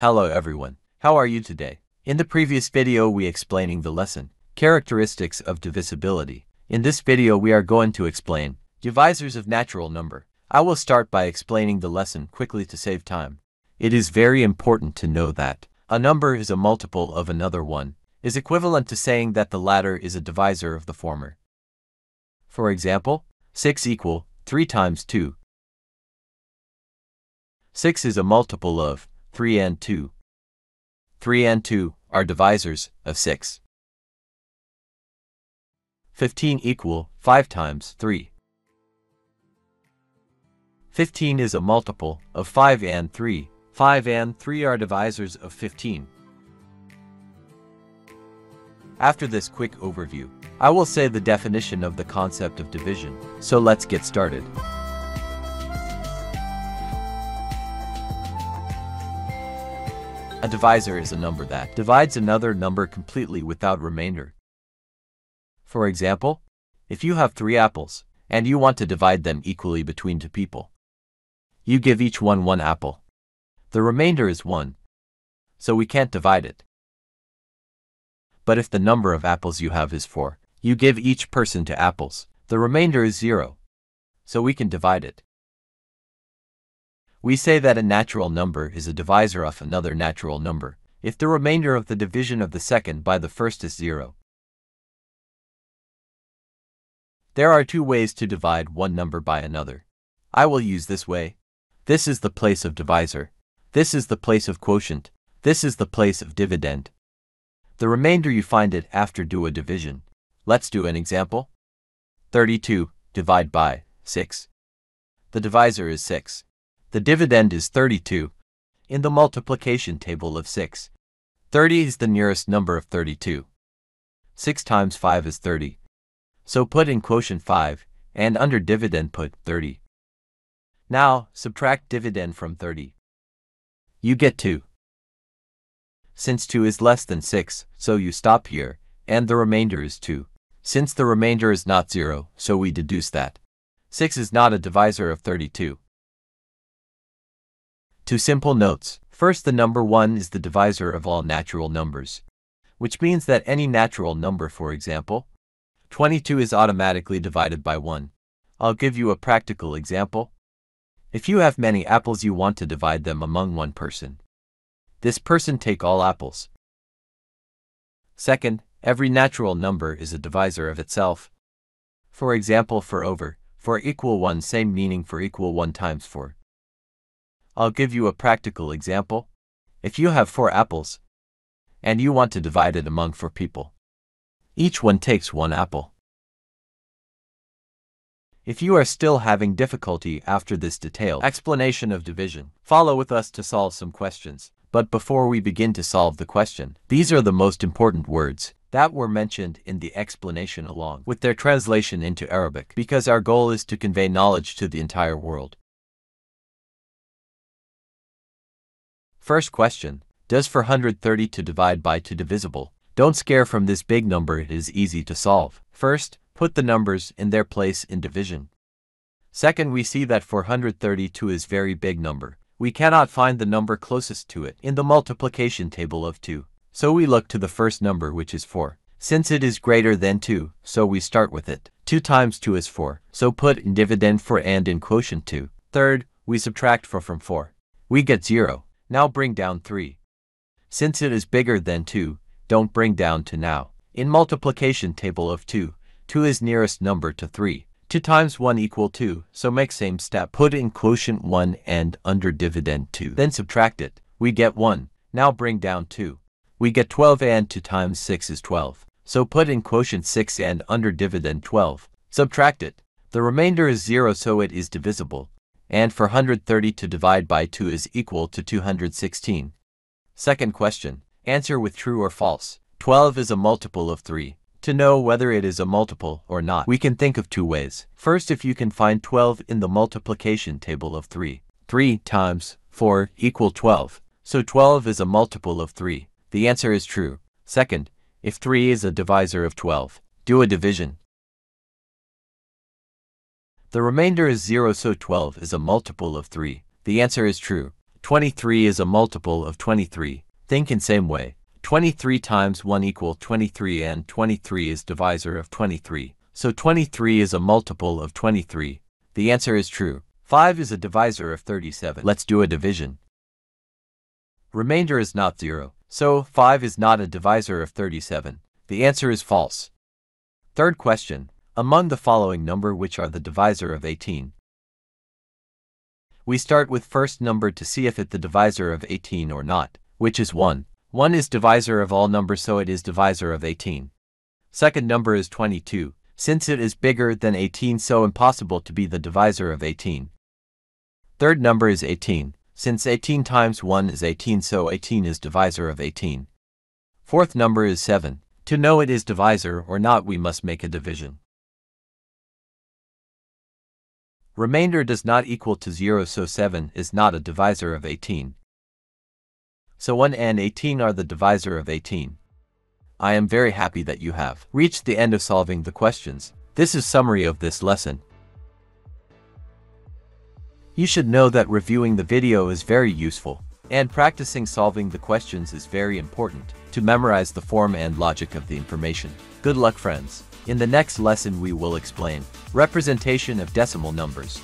Hello everyone, how are you today? In the previous video we explaining the lesson, Characteristics of Divisibility. In this video we are going to explain Divisors of Natural Number. I will start by explaining the lesson quickly to save time. It is very important to know that a number is a multiple of another one, is equivalent to saying that the latter is a divisor of the former. For example, 6 equal 3 times 2. 6 is a multiple of 3 and 2. 3 and 2 are divisors of 6. 15 equal 5 times 3. 15 is a multiple of 5 and 3. 5 and 3 are divisors of 15. After this quick overview, I will say the definition of the concept of division, so let's get started. A divisor is a number that divides another number completely without remainder. For example, if you have three apples, and you want to divide them equally between two people, you give each one one apple. The remainder is one, so we can't divide it. But if the number of apples you have is four, you give each person two apples, the remainder is zero, so we can divide it. We say that a natural number is a divisor of another natural number if the remainder of the division of the second by the first is zero. There are two ways to divide one number by another. I will use this way. This is the place of divisor. This is the place of quotient. This is the place of dividend. The remainder you find it after do a division. Let's do an example. 32 divide by 6. The divisor is 6. The dividend is 32 in the multiplication table of 6. 30 is the nearest number of 32. 6 times 5 is 30. So put in quotient 5, and under dividend put 30. Now, subtract dividend from 30. You get 2. Since 2 is less than 6, so you stop here, and the remainder is 2. Since the remainder is not 0, so we deduce that. 6 is not a divisor of 32. Two simple notes. First, the number 1 is the divisor of all natural numbers, which means that any natural number, for example, 22 is automatically divided by 1. I'll give you a practical example. If you have many apples you want to divide them among one person. This person take all apples. Second, every natural number is a divisor of itself. For example for over, for equal 1 same meaning for equal 1 times 4. I'll give you a practical example. If you have four apples, and you want to divide it among four people, each one takes one apple. If you are still having difficulty after this detailed explanation of division, follow with us to solve some questions. But before we begin to solve the question, these are the most important words that were mentioned in the explanation along with their translation into Arabic because our goal is to convey knowledge to the entire world. First question, does 430 to divide by 2 divisible? Don't scare from this big number it is easy to solve. First, put the numbers in their place in division. Second, we see that 432 is very big number. We cannot find the number closest to it in the multiplication table of 2. So we look to the first number which is 4. Since it is greater than 2, so we start with it. 2 times 2 is 4, so put in dividend 4 and in quotient 2. Third, we subtract 4 from 4. We get 0. Now bring down 3. Since it is bigger than 2, don't bring down to now. In multiplication table of 2, 2 is nearest number to 3. 2 times 1 equal 2, so make same step. Put in quotient 1 and under dividend 2. Then subtract it. We get 1. Now bring down 2. We get 12 and 2 times 6 is 12. So put in quotient 6 and under dividend 12. Subtract it. The remainder is 0 so it is divisible and for 130 to divide by 2 is equal to 216. Second question, answer with true or false. 12 is a multiple of 3. To know whether it is a multiple or not, we can think of two ways. First, if you can find 12 in the multiplication table of 3. 3 times 4 equal 12. So 12 is a multiple of 3. The answer is true. Second, if 3 is a divisor of 12, do a division. The remainder is 0 so 12 is a multiple of 3. The answer is true. 23 is a multiple of 23. Think in same way. 23 times 1 equal 23 and 23 is divisor of 23. So 23 is a multiple of 23. The answer is true. 5 is a divisor of 37. Let's do a division. Remainder is not 0. So 5 is not a divisor of 37. The answer is false. Third question among the following number which are the divisor of 18. We start with first number to see if it the divisor of 18 or not, which is 1. 1 is divisor of all numbers so it is divisor of 18. Second number is 22, since it is bigger than 18 so impossible to be the divisor of 18. Third number is 18, since 18 times 1 is 18 so 18 is divisor of 18. Fourth number is 7. To know it is divisor or not we must make a division. Remainder does not equal to 0 so 7 is not a divisor of 18. So 1 and 18 are the divisor of 18. I am very happy that you have reached the end of solving the questions. This is summary of this lesson. You should know that reviewing the video is very useful. And practicing solving the questions is very important to memorize the form and logic of the information. Good luck friends! In the next lesson we will explain representation of decimal numbers.